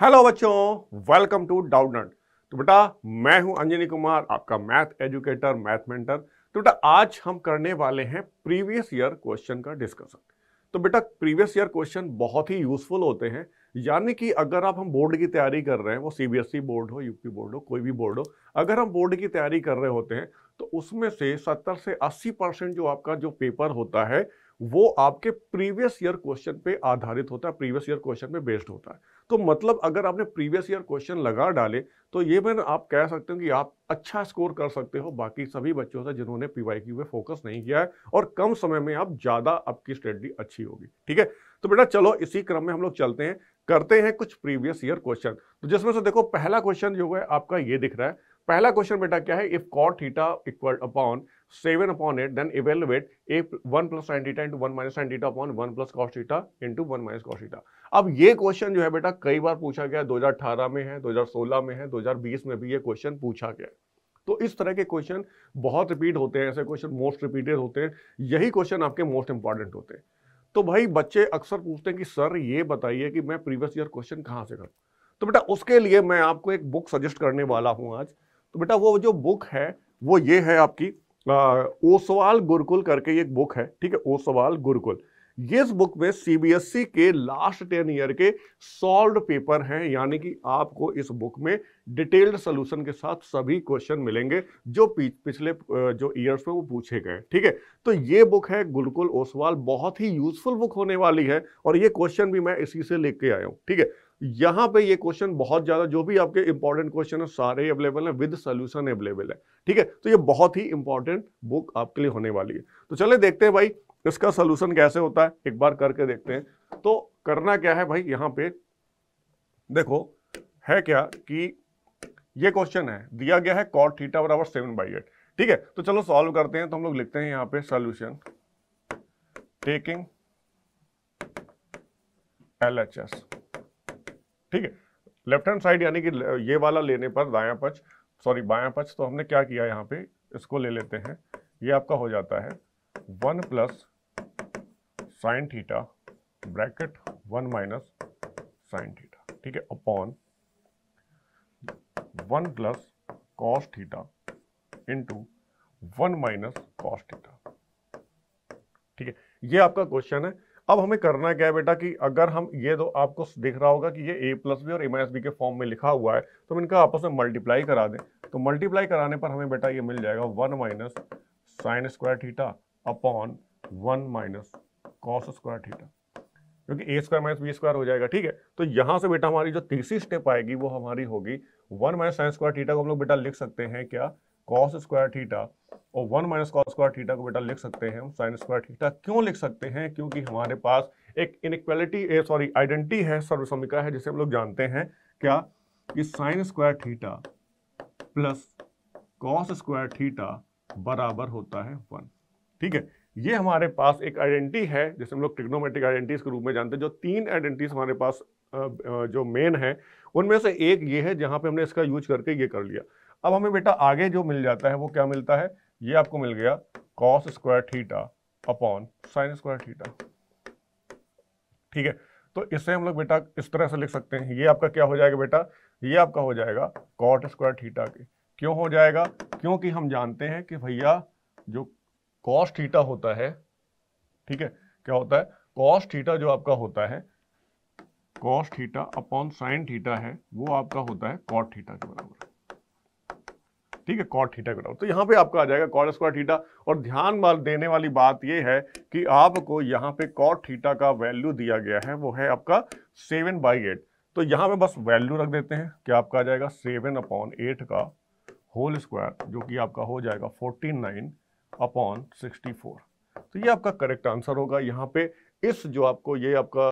Hello बच्चों welcome to doubt तो बेटा मैं हूं अंजनी कुमार आपका मैथ एजुकेटर मैथ मेंटर तो बेटा आज हम करने वाले हैं प्रीवियस ईयर क्वेश्चन का डिस्कशन तो बेटा प्रीवियस ईयर क्वेश्चन बहुत ही यूजफुल होते हैं यानी कि अगर आप हम बोर्ड की तैयारी कर रहे हैं वो सीबीएसई बोर्ड e हो यूपी बोर्ड हो कोई भी बोर्ड हो अगर हम बोर्ड की तैयारी कर रहे होते हैं तो उसमें से सत्तर से अस्सी परसेंट जो आपका जो पेपर होता है वो आपके प्रीवियस ईयर क्वेश्चन पे आधारित होता है प्रीवियस ईयर क्वेश्चन पे बेस्ड होता है तो मतलब अगर आपने प्रीवियस ईयर क्वेश्चन लगा डाले तो ये मैं आप कह सकते हो कि आप अच्छा स्कोर कर सकते हो बाकी सभी बच्चों से जिन्होंने पीवाई की पे फोकस नहीं किया है और कम समय में आप ज़्यादा आपकी स्टडी अच्छी होगी ठीक है तो बेटा चलो इसी क्रम में हम लोग चलते हैं करते हैं कुछ प्रीवियस ईयर क्वेश्चन तो जिसमें से देखो पहला क्वेश्चन जो है आपका ये दिख रहा है पहला क्वेश्चन बेटा क्या है if cot theta equal upon seven upon eight then evaluate a one plus sine theta into one minus sine theta upon one plus cos theta into 1 minus cos theta. अब ये क्वेश्चन जो है बेटा कई बार पूछा गया 2018 में है 2016 में है 2020 में भी ये क्वेश्चन पूछा गया तो इस तरह के क्वेश्चन बहुत रिपीट होते हैं ऐसे क्वेश्चन मोस्ट रिपीटेड होते हैं यही क्वेश्चन आपके मोस्ट इंपॉर्टेंट होते हैं तो भाई बच्चे अक्सर पूछते हैं कि सर ये बताइए कि मैं प्रीवियस ईयर क्वेश्चन कहाँ से करूँ तो बेटा उसके लिए मैं आपको एक बुक सजेस्ट करने वाला हूँ आज तो बेटा वो जो बुक है वो ये है आपकी ओसवाल गुरुकुल करके एक बुक है ठीक है ओसवाल गुरुकुल इस बुक में सीबीएसई e के लास्ट टेन ईयर के सॉल्व पेपर हैं यानी कि आपको इस बुक में डिटेल्ड सोल्यूशन के साथ सभी क्वेश्चन मिलेंगे जो पिछले जो ईयर्स में वो पूछे गए ठीक है तो ये बुक है गुरुकुल ओसवाल बहुत ही यूजफुल बुक होने वाली है और ये क्वेश्चन भी मैं इसी से लेके आया हूँ ठीक है यहाँ पे ये क्वेश्चन बहुत ज्यादा जो भी आपके इंपॉर्टेंट क्वेश्चन है सारे अवेलेबल है विद सोल्यूशन अवेलेबल है ठीक है तो ये बहुत ही इंपॉर्टेंट बुक आपके लिए होने वाली है तो चले देखते हैं भाई इसका सोल्यूशन कैसे होता है एक बार करके देखते हैं तो करना क्या है भाई यहाँ पे देखो है क्या कि ये क्वेश्चन है दिया गया है कॉट थीटा बराबर सेवन बाई एट ठीक है तो चलो सॉल्व करते हैं तो हम लोग लिखते हैं यहाँ पे solution taking L H S ठीक है लेफ्ट हैंड साइड यानी कि ये वाला लेने पर दाया पक्ष सॉरी बाया पक्ष तो हमने क्या किया यहाँ पे इसको ले लेते हैं ये आपका हो जाता है one plus sine theta bracket one minus sine theta ठीक है upon one plus cos theta into one minus cos theta ठीक है ये आपका क्वेश्चन है अब हमें करना क्या है बेटा कि अगर हम ये दो आपको दिख रहा होगा कि ये ए प्लस बी और ए माइनस बी के फॉर्म में लिखा हुआ है तो हम इनका आपस में मल्टीप्लाई करा दें तो मल्टीप्लाई कराने पर हमें बेटा ये मिल जाएगा one minus sine square theta upon one minus cos square theta क्योंकि A square minus B square हो जाएगा ठीक है तो यहाँ से बेटा हमारी जो तीसरी स्टेप आएगी वो हमारी होगी one minus sine square theta को हम लोग बेटा लिख सकते हैं क्या कॉस स्क्वायर थीटा और one minus cos square theta को बेटा लिख सकते हैं हम साइन स्क्वायर थीटा क्यों लिख सकते हैं क्योंकि हमारे पास एक इनक्वालिटी सॉरी आइडेंटिटी है सर्वसमिका है जिसे हम लोग जानते हैं क्या कि sine square theta plus cos square theta बराबर होता है वन ठीक है ये हमारे पास एक आइडेंटिटी है जिसे हम लोग ट्रिग्नोमेट्रिक आइडेंटिटीज के रूप में जानते हैं जो तीन आइडेंटिटीज हमारे पास जो मेन है उनमें से एक ये है जहां पे हमने इसका यूज करके ये कर लिया अब हमें बेटा आगे जो मिल जाता है वो क्या मिलता है ये आपको मिल गया cos square theta upon sine square theta ठीक है तो इसे हम लोग बेटा इस तरह से लिख सकते हैं ये आपका क्या हो जाएगा बेटा ये आपका हो जाएगा कॉट स्क्वायर थीटा के क्यों हो जाएगा क्योंकि हम जानते हैं कि भैया जो कॉस थीटा होता है ठीक है क्या होता है कॉस थीटा जो आपका होता है cos theta upon sine theta है वो आपका होता है कॉट थीटा के बराबर ठीक है कॉट थीटा के तो यहाँ पे आपका आ जाएगा कॉट स्क्वायर थीटा और ध्यान देने वाली बात ये है कि आपको यहाँ पे कॉट थीटा का वैल्यू दिया गया है वो है आपका सेवन बाई एट तो यहाँ पे बस वैल्यू रख देते हैं क्या आपका आ जाएगा सेवन अपॉन एट का होल स्क्वायर जो कि आपका हो जाएगा forty nine upon sixty four तो ये आपका करेक्ट आंसर होगा यहाँ पे इस जो आपको ये आपका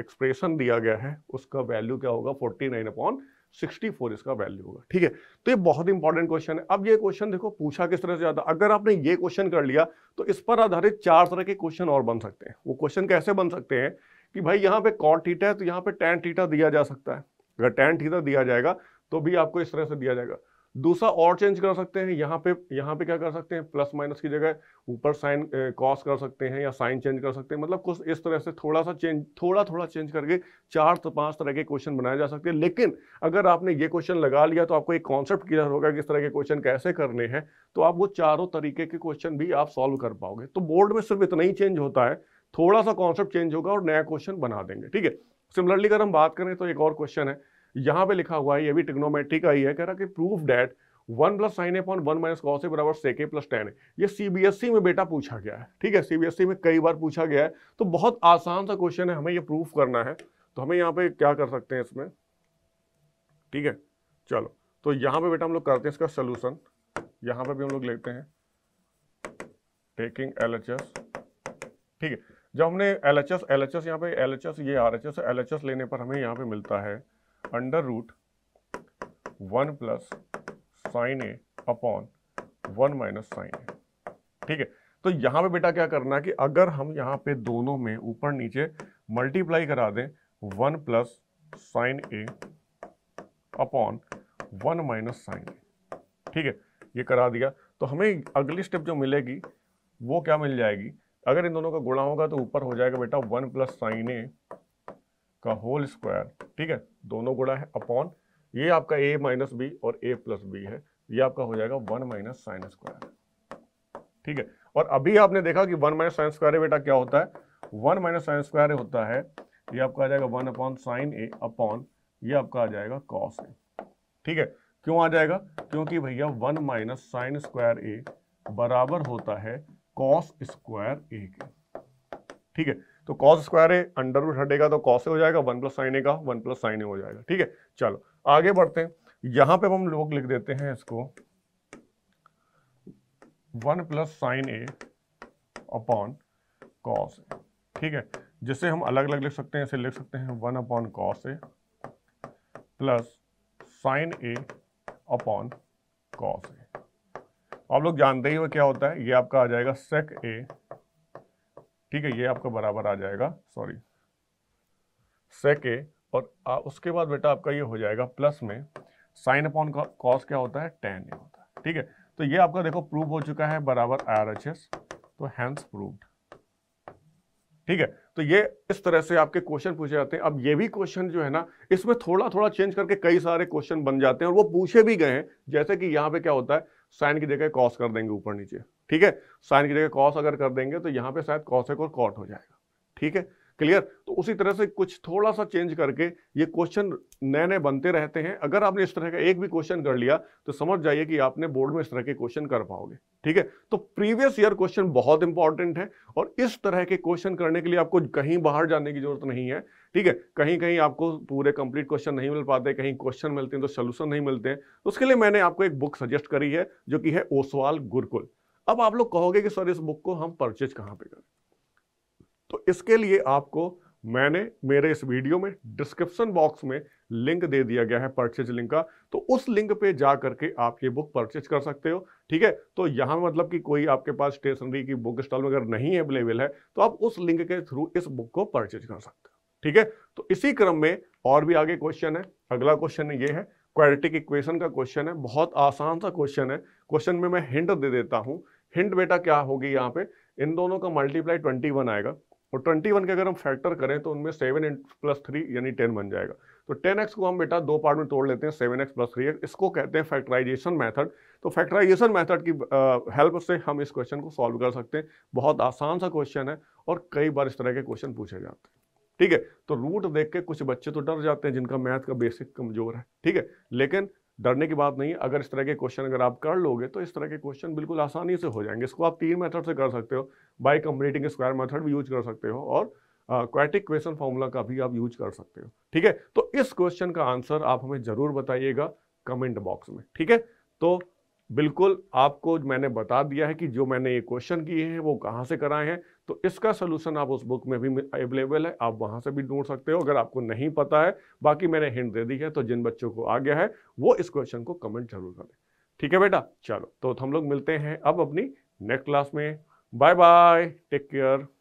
एक्सप्रेशन दिया गया है उसका वैल्यू क्या होगा फोर्टी नाइन अपॉन 64 इसका वैल्यू होगा ठीक है तो ये बहुत इंपॉर्टेंट क्वेश्चन है अब ये क्वेश्चन देखो पूछा किस तरह से जाता अगर आपने ये क्वेश्चन कर लिया तो इस पर आधारित चार तरह के क्वेश्चन और बन सकते हैं वो क्वेश्चन कैसे बन सकते हैं कि भाई यहाँ पे कॉट टीटा है तो यहाँ पे टेन टीटा दिया जा सकता है अगर टेन टीटा दिया जाएगा तो भी आपको इस तरह से दिया जाएगा दूसरा और चेंज कर सकते हैं यहाँ पे यहाँ पे क्या कर सकते हैं प्लस माइनस की जगह ऊपर साइन कॉस कर सकते हैं या साइन चेंज कर सकते हैं मतलब कुछ इस तरह से थोड़ा सा चेंज थोड़ा थोड़ा चेंज करके चार तो पांच तरह के क्वेश्चन बनाए जा सकते हैं लेकिन अगर आपने ये क्वेश्चन लगा लिया तो आपको एक कॉन्सेप्ट क्लियर होगा कि इस तरह के क्वेश्चन कैसे करने हैं तो आप वो चारों तरीके के क्वेश्चन भी आप सॉल्व कर पाओगे तो बोर्ड में सिर्फ इतना ही चेंज होता है थोड़ा सा कॉन्सेप्ट चेंज होगा और नया क्वेश्चन बना देंगे ठीक है सिमिलरली अगर हम बात करें तो एक और क्वेश्चन है यहां पे लिखा हुआ है ये भी टिक्नोमेट्रिक का ही है कह रहा कि proof that one plus sine upon one minus cos A बराबर सेके प्लस टेन है ये सीबीएसई में बेटा पूछा गया है ठीक है सीबीएसई में कई बार पूछा गया है तो बहुत आसान सा क्वेश्चन है हमें ये प्रूफ करना है तो हमें यहाँ पे क्या कर सकते हैं इसमें ठीक है चलो तो यहाँ पे बेटा हम लोग करते हैं इसका सोल्यूशन यहाँ पे भी हम लोग लेते हैं टेकिंग एल एच एस ठीक है जब हमने L H S L H S यहाँ पे एल एच एस ये R H S L H S लेने पर हमें यहाँ पे मिलता है under root one plus sine A upon one minus sine A ठीक है तो यहां पे बेटा क्या करना कि अगर हम यहां पे दोनों में ऊपर नीचे मल्टीप्लाई करा दें one plus sine A upon one minus sine A ठीक है ये करा दिया तो हमें अगली स्टेप जो मिलेगी वो क्या मिल जाएगी अगर इन दोनों का गुणा होगा तो ऊपर हो जाएगा बेटा वन प्लस साइन ए का होल स्क्वायर ठीक है दोनों गुणा है अपॉन ये आपका ए माइनस बी और ए प्लस बी है ये आपका हो जाएगा वन माइनस साइन स्क्वायर ठीक है और अभी आपने देखा कि वन माइनस साइन स्क्वायर बेटा क्या होता है वन माइनस साइन स्क्वायर होता है ये आपका आ जाएगा one upon sine A upon ये आपका आ जाएगा कॉस ए ठीक है क्यों आ जाएगा क्योंकि भैया one minus sine square A बराबर होता है कॉस स्क्वायर ए के ठीक है तो कॉस स्क्वायर है अंडर रूट हटेगा तो कॉस हो जाएगा वन प्लस साइन ए का वन प्लस साइन ए हो जाएगा ठीक है चलो आगे बढ़ते हैं यहां पे हम लोग लिख देते हैं इसको one plus sine A upon cos ठीक है जिसे हम अलग अलग लिख सकते हैं इसे लिख सकते हैं one upon cos A plus sine A upon cos A आप लोग जानते ही हो क्या होता है ये आपका आ जाएगा सेक ए ठीक है ये आपका बराबर आ जाएगा सॉरी सेक ए और आ, उसके बाद बेटा आपका ये हो जाएगा प्लस में साइन अपॉन कॉस क्या होता है टेन ए होता है ठीक है तो ये आपका देखो प्रूव हो चुका है बराबर आर एच एस तो हैंस प्रूव्ड ठीक है तो ये इस तरह से आपके क्वेश्चन पूछे जाते हैं अब ये भी क्वेश्चन जो है ना इसमें थोड़ा थोड़ा चेंज करके कई सारे क्वेश्चन बन जाते हैं और वो पूछे भी गए हैं जैसे कि यहां पे क्या होता है साइन की जगह कॉस कर देंगे ऊपर नीचे ठीक है साइन की जगह कॉस अगर कर देंगे तो यहाँ पे शायद कॉस एक और कॉट हो जाएगा ठीक है क्लियर तो उसी तरह से कुछ थोड़ा सा चेंज करके ये क्वेश्चन नए नए बनते रहते हैं अगर आपने इस तरह का एक भी क्वेश्चन कर लिया तो समझ जाइए कि आपने बोर्ड में इस तरह के क्वेश्चन कर पाओगे ठीक है तो प्रीवियस ईयर क्वेश्चन बहुत इंपॉर्टेंट है और इस तरह के क्वेश्चन करने के लिए आपको कहीं बाहर जाने की जरूरत नहीं है ठीक है कहीं कहीं आपको पूरे कंप्लीट क्वेश्चन नहीं मिल पाते कहीं क्वेश्चन मिलते हैं तो सोल्यूशन नहीं मिलते हैं तो उसके लिए मैंने आपको एक बुक सजेस्ट करी है जो कि है ओसवाल गुरकुल अब आप लोग कहोगे कि सर इस बुक को हम परचेज कहां पे करें तो इसके लिए आपको मैंने मेरे इस वीडियो में डिस्क्रिप्शन बॉक्स में लिंक दे दिया गया है परचेज लिंक का तो उस लिंक पे जा करके आप ये बुक परचेज कर सकते हो ठीक है तो यहां मतलब कि कोई आपके पास स्टेशनरी की बुक स्टॉल अगर नहीं अवेलेबल है तो आप उस लिंक के थ्रू इस बुक को परचेज कर सकते हो ठीक है तो इसी क्रम में और भी आगे क्वेश्चन है अगला क्वेश्चन ये है क्वालिटिक इक्वेशन का क्वेश्चन है बहुत आसान सा क्वेश्चन है क्वेश्चन में मैं हिंट दे देता हूँ हिंट बेटा क्या होगी यहाँ पे इन दोनों का मल्टीप्लाई ट्वेंटी वन आएगा और ट्वेंटी वन के अगर हम फैक्टर करें तो उनमें सेवन प्लस थ्री यानी टेन बन जाएगा तो टेन एक्स को हम बेटा दो पार्ट में तोड़ लेते हैं seven x plus three x इसको कहते हैं फैक्टराइजेशन मैथड तो फैक्टराइजेशन मैथड की हेल्प से हम इस क्वेश्चन को सॉल्व कर सकते हैं बहुत आसान सा क्वेश्चन है और कई बार इस तरह के क्वेश्चन पूछे जाते हैं ठीक है तो रूट देख के कुछ बच्चे तो डर जाते हैं जिनका मैथ का बेसिक कमजोर है ठीक है लेकिन डरने की बात नहीं अगर इस तरह के क्वेश्चन अगर आप कर लोगे तो इस तरह के क्वेश्चन बिल्कुल आसानी से हो जाएंगे इसको आप तीन मेथड से कर सकते हो बाई कम्पनीटिंग स्क्वायर मेथड भी यूज कर सकते हो और क्वेटिक क्वेश्चन फॉर्मूला का भी आप यूज कर सकते हो ठीक है तो इस क्वेश्चन का आंसर आप हमें जरूर बताइएगा कमेंट बॉक्स में ठीक है तो बिल्कुल आपको मैंने बता दिया है कि जो मैंने ये क्वेश्चन किए हैं वो कहाँ से कराए हैं तो इसका सोल्यूशन आप उस बुक में भी अवेलेबल है आप वहाँ से भी ढूंढ सकते हो अगर आपको नहीं पता है बाकी मैंने हिंट दे दी है तो जिन बच्चों को आ गया है वो इस क्वेश्चन को कमेंट जरूर करें ठीक है बेटा चलो तो हम लोग मिलते हैं अब अपनी नेक्स्ट क्लास में बाय बाय टेक केयर